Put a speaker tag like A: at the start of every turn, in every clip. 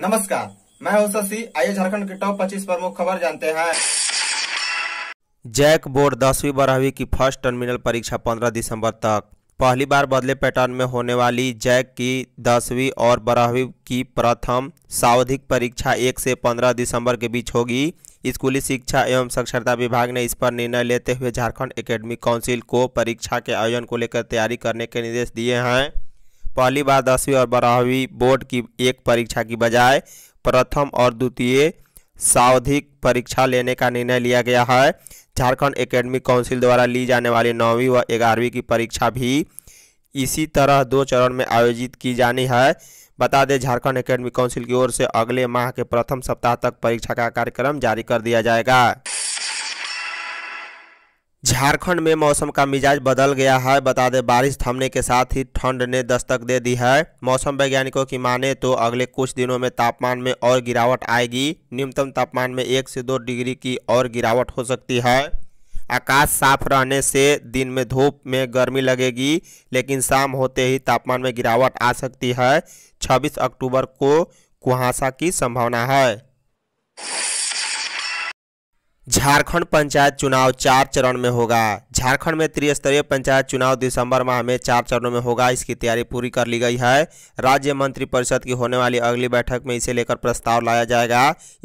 A: नमस्कार मैं हूं शशि आइए झारखंड के टॉप 25 प्रमुख खबर जानते हैं जैक बोर्ड दसवीं बारहवीं की फर्स्ट टर्मिनल परीक्षा 15 दिसंबर तक पहली बार बदले पैटर्न में होने वाली जैक की दसवीं और बारहवीं की प्रथम सावधिक परीक्षा 1 से 15 दिसंबर के बीच होगी स्कूली शिक्षा एवं साक्षरता विभाग ने इस पर निर्णय लेते हुए झारखंड एकेडमिक काउंसिल को परीक्षा के आयोजन को लेकर तैयारी करने के निर्देश दिए हैं पहली बार दसवीं और बारहवीं बोर्ड की एक परीक्षा की बजाय प्रथम और द्वितीय सावधिक परीक्षा लेने का निर्णय लिया गया है झारखंड एकेडमिक काउंसिल द्वारा ली जाने वाली नौवीं व ग्यारहवीं की परीक्षा भी इसी तरह दो चरण में आयोजित की जानी है बता दें झारखंड एकेडमिक काउंसिल की ओर से अगले माह के प्रथम सप्ताह तक परीक्षा का कार्यक्रम जारी कर दिया जाएगा झारखंड में मौसम का मिजाज बदल गया है बता दें बारिश थमने के साथ ही ठंड ने दस्तक दे दी है मौसम वैज्ञानिकों की माने तो अगले कुछ दिनों में तापमान में और गिरावट आएगी न्यूनतम तापमान में एक से दो डिग्री की और गिरावट हो सकती है आकाश साफ रहने से दिन में धूप में गर्मी लगेगी लेकिन शाम होते ही तापमान में गिरावट आ सकती है छब्बीस अक्टूबर को कुहासा की संभावना है झारखंड पंचायत चुनाव चार चरण में होगा झारखंड में त्रिस्तरीय पंचायत चुनाव दिसंबर माह में चार चरणों में होगा इसकी तैयारी पूरी कर ली गई है राज्य मंत्रिपरिषद की होने वाली अगली बैठक में इसे लेकर प्रस्ताव लाया जाएगा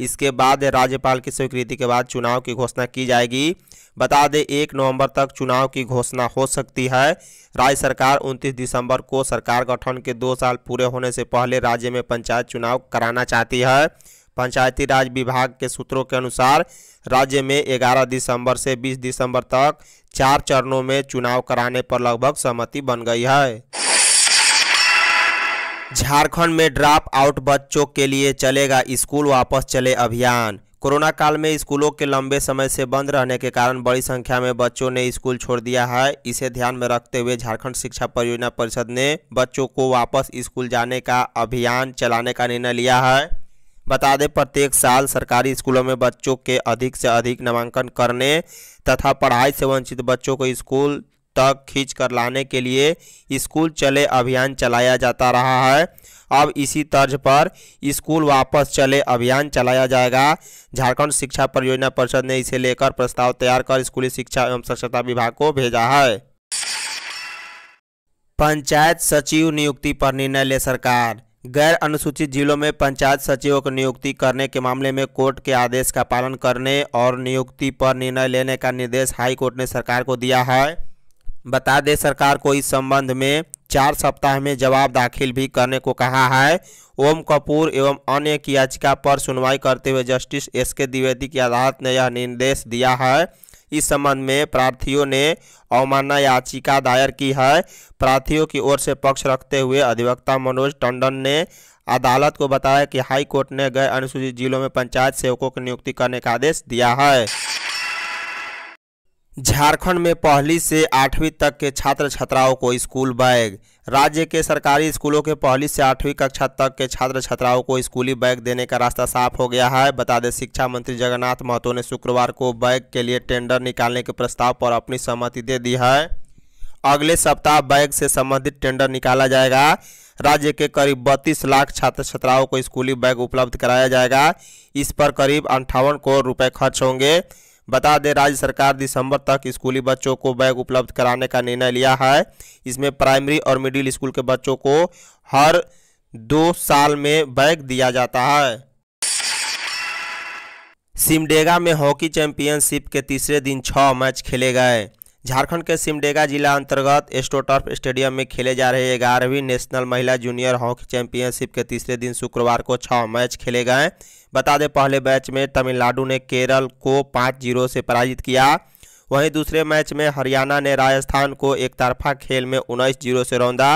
A: इसके बाद राज्यपाल की स्वीकृति के बाद चुनाव की घोषणा की जाएगी बता दें एक नवंबर तक चुनाव की घोषणा हो सकती है राज्य सरकार 29 दिसंबर को सरकार गठन के दो साल पूरे होने से पहले राज्य में पंचायत चुनाव कराना चाहती है पंचायती राज विभाग के सूत्रों के अनुसार राज्य में 11 दिसंबर से 20 दिसंबर तक चार चरणों में चुनाव कराने पर लगभग सहमति बन गई है झारखंड में ड्राप आउट बच्चों के लिए चलेगा स्कूल वापस चले अभियान कोरोना काल में स्कूलों के लंबे समय से बंद रहने के कारण बड़ी संख्या में बच्चों ने स्कूल छोड़ दिया है इसे ध्यान में रखते हुए झारखंड शिक्षा परियोजना परिषद ने बच्चों को वापस स्कूल जाने का अभियान चलाने का निर्णय लिया है बता दें प्रत्येक साल सरकारी स्कूलों में बच्चों के अधिक से अधिक नामांकन करने तथा पढ़ाई से वंचित बच्चों को स्कूल तक खींच कर लाने के लिए स्कूल चले अभियान चलाया जाता रहा है अब इसी तर्ज पर स्कूल वापस चले अभियान चलाया जाएगा झारखंड शिक्षा परियोजना परिषद ने इसे लेकर प्रस्ताव तैयार कर स्कूली शिक्षा एवं स्वच्छता विभाग को भेजा है पंचायत सचिव नियुक्ति पर निर्णय ले सरकार गैर अनुसूचित जिलों में पंचायत सचिवों की नियुक्ति करने के मामले में कोर्ट के आदेश का पालन करने और नियुक्ति पर निर्णय लेने का निर्देश हाई कोर्ट ने सरकार को दिया है बता दें सरकार को इस संबंध में चार सप्ताह में जवाब दाखिल भी करने को कहा है ओम कपूर एवं अन्य की याचिका पर सुनवाई करते हुए जस्टिस एस के द्विवेदी की अदालत ने यह निर्देश दिया है इस संबंध में प्रार्थियों ने अवमानना याचिका दायर की है प्रार्थियों की ओर से पक्ष रखते हुए अधिवक्ता मनोज टंडन ने अदालत को बताया कि हाई कोर्ट ने गए अनुसूचित जिलों में पंचायत सेवकों की नियुक्ति करने का आदेश दिया है झारखंड में पहली से आठवीं तक के छात्र छात्राओं को स्कूल बैग राज्य के सरकारी स्कूलों के पहली से आठवीं कक्षा तक के छात्र छात्राओं को स्कूली बैग देने का रास्ता साफ हो गया है बता दें शिक्षा मंत्री जगन्नाथ महतो ने शुक्रवार को बैग के लिए टेंडर निकालने के प्रस्ताव पर अपनी सहमति दे दी है अगले सप्ताह बैग से संबंधित टेंडर निकाला जाएगा राज्य के करीब बत्तीस लाख छात्र छात्राओं को स्कूली बैग उपलब्ध कराया जाएगा इस पर करीब अंठावन करोड़ रुपए खर्च होंगे बता दें राज्य सरकार दिसंबर तक स्कूली बच्चों को बैग उपलब्ध कराने का निर्णय लिया है इसमें प्राइमरी और मिडिल स्कूल के बच्चों को हर दो साल में बैग दिया जाता है सिमडेगा में हॉकी चैंपियनशिप के तीसरे दिन छः मैच खेले गए झारखंड के सिमडेगा जिला अंतर्गत एस्टोटर्फ स्टेडियम में खेले जा रहे ग्यारहवीं नेशनल महिला जूनियर हॉकी चैंपियनशिप के तीसरे दिन शुक्रवार को छः मैच खेले गए बता दें पहले मैच में तमिलनाडु ने केरल को पाँच जीरो से पराजित किया वहीं दूसरे मैच में हरियाणा ने राजस्थान को एक तरफा खेल में उन्नीस जीरो से रौंदा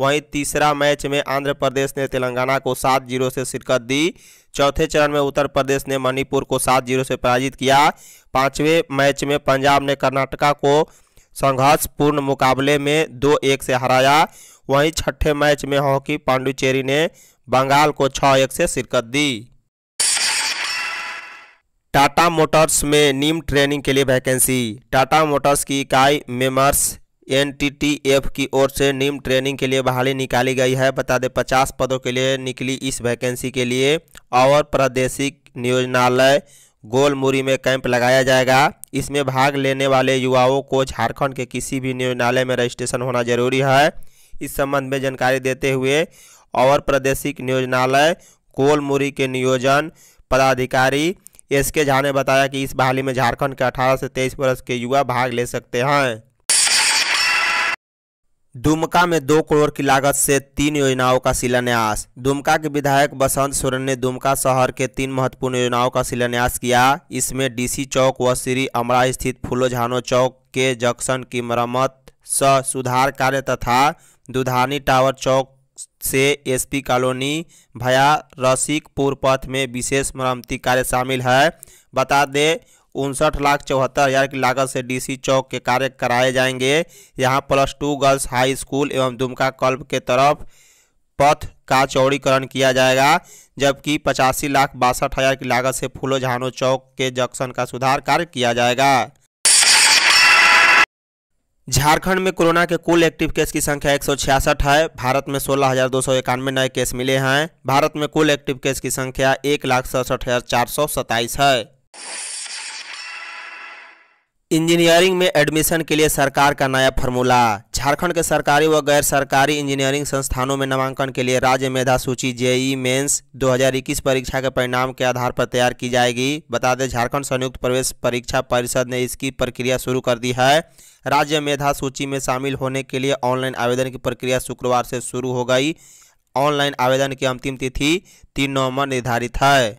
A: वहीं तीसरा मैच में आंध्र प्रदेश ने तेलंगाना को सात जीरो से शिरकत दी चौथे चरण में उत्तर प्रदेश ने मणिपुर को सात जीरो से पराजित किया पांचवें मैच में पंजाब ने कर्नाटका को संघर्षपूर्ण मुकाबले में दो एक से हराया वहीं छठे मैच में हॉकी पांडुचेरी ने बंगाल को छः एक से शिरकत दी टाटा मोटर्स में नीम ट्रेनिंग के लिए वैकेंसी टाटा मोटर्स की इकाई मेमर्स एन की ओर से निम्न ट्रेनिंग के लिए बहाली निकाली गई है बता दें पचास पदों के लिए निकली इस वैकेंसी के लिए और प्रादेशिक नियोजनालय गोलमुरी में कैंप लगाया जाएगा इसमें भाग लेने वाले युवाओं को झारखंड के किसी भी नियोजनालय में रजिस्ट्रेशन होना जरूरी है इस संबंध में जानकारी देते हुए और प्रादेशिक नियोजनालय कोलमुरी के नियोजन पदाधिकारी एस के झा ने बताया कि इस बहाली में झारखंड के 18 से 23 वर्ष के युवा भाग ले सकते हैं दुमका में दो करोड़ की लागत से तीन योजनाओं का शिलान्यास दुमका के विधायक बसंत सोरेन ने दुमका शहर के तीन महत्वपूर्ण योजनाओं का शिलान्यास किया इसमें डीसी चौक व श्री अमरा स्थित फूलोझानो चौक के जंक्शन की मरम्मत स सुधार कार्य तथा दुधानी टावर चौक से एसपी कॉलोनी भया रसिकपुर पथ में विशेष मरम्मती कार्य शामिल है बता दें उनसठ लाख चौहत्तर हज़ार की लागत से डीसी चौक के कार्य कराए जाएंगे यहाँ plus two girls high school एवं दुमका कल्ब के तरफ पथ का चौड़ीकरण किया जाएगा जबकि पचासी लाख बासठ हज़ार की लागत से फूलो झानो चौक के जंक्शन का सुधार कार्य किया जाएगा झारखंड में कोरोना के कुल एक्टिव केस की संख्या एक है भारत में सोलह हज़ार दो सौ इक्यानवे नए केस मिले हैं भारत में कुल एक्टिव केस की संख्या एक लाख सड़सठ हज़ार चार सौ सत्ताईस है इंजीनियरिंग में एडमिशन के लिए सरकार का नया फॉर्मूला झारखंड के सरकारी व गैर सरकारी इंजीनियरिंग संस्थानों में नामांकन के लिए राज्य मेधा सूची जेई मेंस 2021 परीक्षा के परिणाम के आधार पर तैयार की जाएगी बता दें झारखंड संयुक्त प्रवेश परीक्षा परिषद ने इसकी प्रक्रिया शुरू कर दी है राज्य मेधा सूची में शामिल होने के लिए ऑनलाइन आवेदन की प्रक्रिया शुक्रवार से शुरू हो गई ऑनलाइन आवेदन की अंतिम तिथि तीन नवम्बर निर्धारित है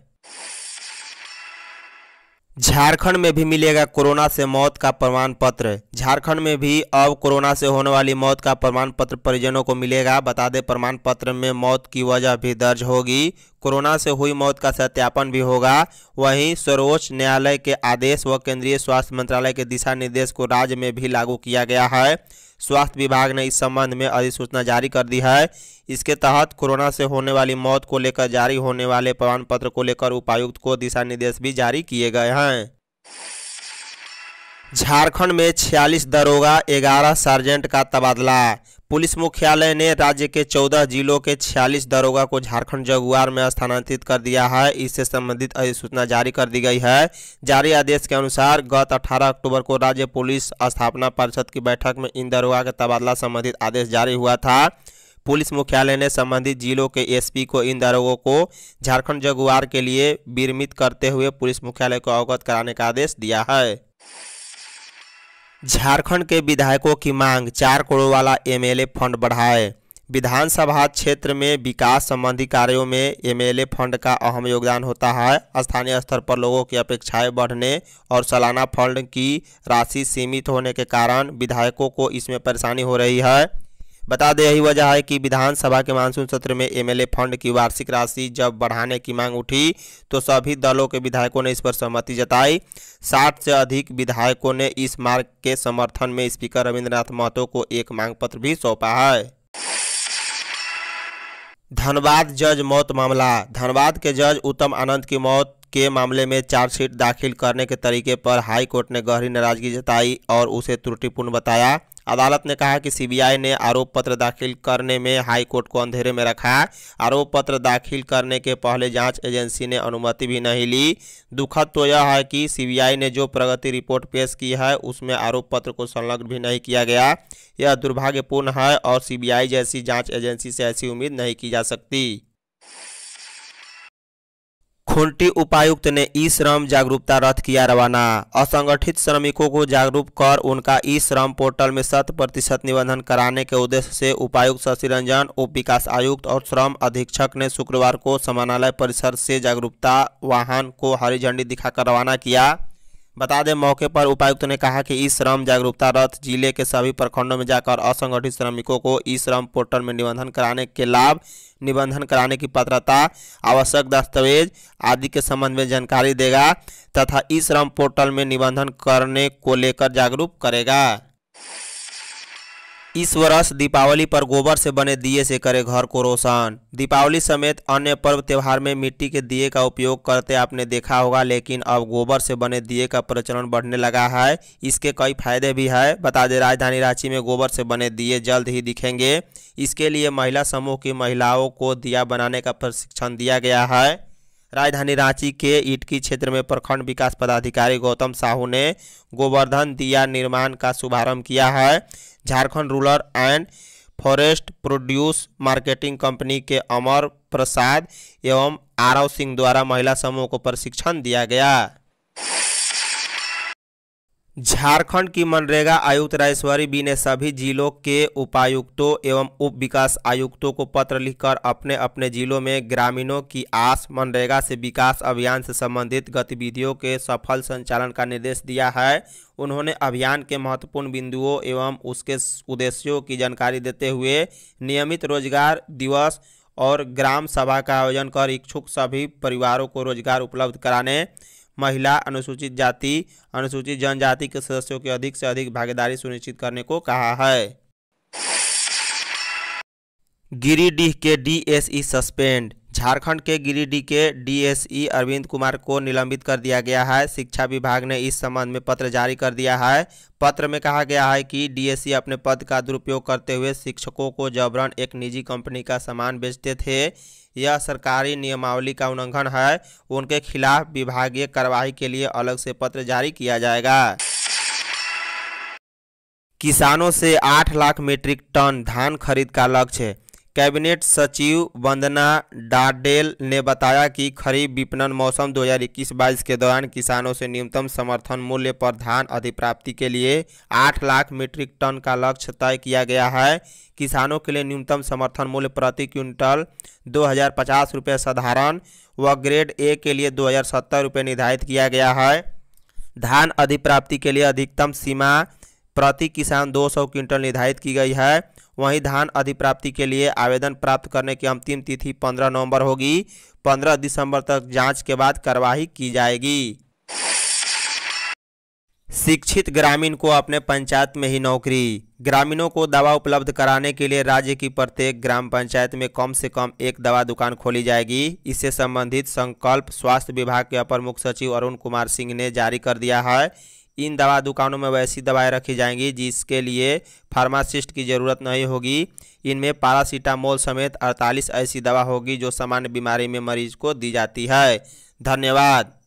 A: झारखंड में भी मिलेगा कोरोना से मौत का प्रमाण पत्र झारखंड में भी अब कोरोना से होने वाली मौत का प्रमाण पत्र परिजनों को मिलेगा बता दें प्रमाण पत्र में मौत की वजह भी दर्ज होगी कोरोना से हुई मौत का सत्यापन भी होगा वहीं सर्वोच्च न्यायालय के आदेश व केंद्रीय स्वास्थ्य मंत्रालय के दिशा निर्देश को राज्य में भी लागू किया गया है स्वास्थ्य विभाग ने इस संबंध में अधिसूचना जारी कर दी है इसके तहत कोरोना से होने वाली मौत को लेकर जारी होने वाले प्रमाण पत्र को लेकर उपायुक्त को दिशा निर्देश भी जारी किए गए हैं झारखंड में 46 दरोगा 11 सार्जेंट का तबादला पुलिस मुख्यालय ने राज्य के 14 जिलों के 46 दरोगा को झारखंड जगुआर में स्थानांतरित कर दिया है इससे संबंधित अधिसूचना जारी कर दी गई है जारी आदेश के अनुसार गत 18 अक्टूबर को राज्य पुलिस स्थापना परिषद की बैठक में इन दरोगा के तबादला संबंधित आदेश जारी हुआ था पुलिस मुख्यालय ने संबंधित जिलों के एसपी को इन दरोगों को झारखंड जगुआर के लिए विरमित करते हुए पुलिस मुख्यालय को अवगत कराने का आदेश दिया है झारखंड के विधायकों की मांग चार करोड़ वाला एमएलए फंड बढ़ाए विधानसभा क्षेत्र में विकास संबंधी कार्यों में एमएलए फंड का अहम योगदान होता है स्थानीय स्तर पर लोगों की अपेक्षाएं बढ़ने और सालाना फंड की राशि सीमित होने के कारण विधायकों को इसमें परेशानी हो रही है बता दें यही वजह है कि विधानसभा के मानसून सत्र में एमएलए फंड की वार्षिक राशि जब बढ़ाने की मांग उठी तो सभी दलों के विधायकों ने इस पर सहमति जताई साठ से अधिक विधायकों ने इस मार्ग के समर्थन में स्पीकर रविन्द्रनाथ महतो को एक मांग पत्र भी सौंपा है धनबाद जज मौत मामला धनबाद के जज उत्तम आनंद की मौत के मामले में चार्जशीट दाखिल करने के तरीके पर हाई कोर्ट ने गहरी नाराजगी जताई और उसे त्रुटिपूर्ण बताया अदालत ने कहा कि सीबीआई ने आरोप पत्र दाखिल करने में हाईकोर्ट को अंधेरे में रखा आरोप पत्र दाखिल करने के पहले जांच एजेंसी ने अनुमति भी नहीं ली दुखद तो यह है कि सीबीआई ने जो प्रगति रिपोर्ट पेश की है उसमें आरोप पत्र को संलग्न भी नहीं किया गया यह दुर्भाग्यपूर्ण है और सी जैसी जाँच एजेंसी से ऐसी उम्मीद नहीं की जा सकती खूंटी उपायुक्त ने ई श्रम जागरूकता रथ किया रवाना असंगठित श्रमिकों को जागरूक कर उनका ई श्रम पोर्टल में शत प्रतिशत निबंधन कराने के उद्देश्य से उपायुक्त शशि रंजन उप विकास आयुक्त और श्रम अधीक्षक ने शुक्रवार को समानालय परिसर से जागरूकता वाहन को हरी झंडी दिखाकर रवाना किया बता दें मौके पर उपायुक्त ने कहा कि ई श्रम जागरूकता रथ जिले के सभी प्रखंडों में जाकर असंगठित श्रमिकों को ई श्रम पोर्टल में निबंधन कराने के लाभ निबंधन कराने की पात्रता आवश्यक दस्तावेज आदि के संबंध में जानकारी देगा तथा ई श्रम पोर्टल में निबंधन करने को लेकर जागरूक करेगा इस वर्ष दीपावली पर गोबर से बने दिए से करें घर को रोशन दीपावली समेत अन्य पर्व त्यौहार में मिट्टी के दिए का उपयोग करते आपने देखा होगा लेकिन अब गोबर से बने दिए का प्रचलन बढ़ने लगा है इसके कई फायदे भी है बता दें राजधानी रांची में गोबर से बने दिए जल्द ही दिखेंगे इसके लिए महिला समूह की महिलाओं को दिया बनाने का प्रशिक्षण दिया गया है राजधानी रांची के इटकी क्षेत्र में प्रखंड विकास पदाधिकारी गौतम साहू ने गोवर्धन दिया निर्माण का शुभारंभ किया है Jharkhand rural and forest produce marketing company के अमर प्रसाद एवं आरव सिंह द्वारा महिला समूह को प्रशिक्षण दिया गया झारखंड की मनरेगा आयुक्त राजेश्वरी बी ने सभी जिलों के उपायुक्तों एवं उप विकास आयुक्तों को पत्र लिखकर अपने अपने जिलों में ग्रामीणों की आस मनरेगा से विकास अभियान से संबंधित गतिविधियों के सफल संचालन का निर्देश दिया है उन्होंने अभियान के महत्वपूर्ण बिंदुओं एवं उसके उद्देश्यों की जानकारी देते हुए नियमित रोजगार दिवस और ग्राम सभा का आयोजन कर इच्छुक सभी परिवारों को रोजगार उपलब्ध कराने महिला अनुसूचित जाति अनुसूचित जनजाति के सदस्यों की अधिक से अधिक भागीदारी सुनिश्चित करने को कहा है गिरिडीह के डीएसई सस्पेंड झारखंड के गिरिडीह के डीएसई अरविंद कुमार को निलंबित कर दिया गया है शिक्षा विभाग ने इस संबंध में पत्र जारी कर दिया है पत्र में कहा गया है कि डीएसई अपने पद का दुरुपयोग करते हुए शिक्षकों को जबरन एक निजी कंपनी का सामान बेचते थे यह सरकारी नियमावली का उल्लंघन है उनके खिलाफ विभागीय कार्रवाई के लिए अलग से पत्र जारी किया जाएगा किसानों से 8 लाख मीट्रिक टन धान खरीद का लक्ष्य कैबिनेट सचिव वंदना डाडेल ने बताया कि खरीफ विपणन मौसम 2021-22 के दौरान किसानों से न्यूनतम समर्थन मूल्य पर धान अधिप्राप्ति के लिए 8 लाख मीट्रिक टन का लक्ष्य तय किया गया है किसानों के लिए न्यूनतम समर्थन मूल्य प्रति क्विंटल दो हज़ार साधारण व ग्रेड ए के लिए दो हज़ार निर्धारित किया गया है धान अधिप्राप्ति के लिए अधिकतम सीमा प्रति किसान 200 क्विंटल निर्धारित की गई है वहीं धान अधिप्राप्ति के लिए आवेदन प्राप्त करने की अंतिम तिथि पंद्रह नवंबर होगी पंद्रह दिसंबर तक जांच के बाद कार्यवाही की जाएगी शिक्षित ग्रामीण को अपने पंचायत में ही नौकरी ग्रामीणों को दवा उपलब्ध कराने के लिए राज्य की प्रत्येक ग्राम पंचायत में कम से कम एक दवा दुकान खोली जाएगी इससे संबंधित संकल्प स्वास्थ्य विभाग के अपर मुख्य सचिव अरुण कुमार सिंह ने जारी कर दिया है इन दवा दुकानों में वैसी दवाएं रखी जाएंगी जिसके लिए फार्मासिस्ट की ज़रूरत नहीं होगी इनमें पारासीटामोल समेत 48 ऐसी दवा होगी जो सामान्य बीमारी में मरीज को दी जाती है धन्यवाद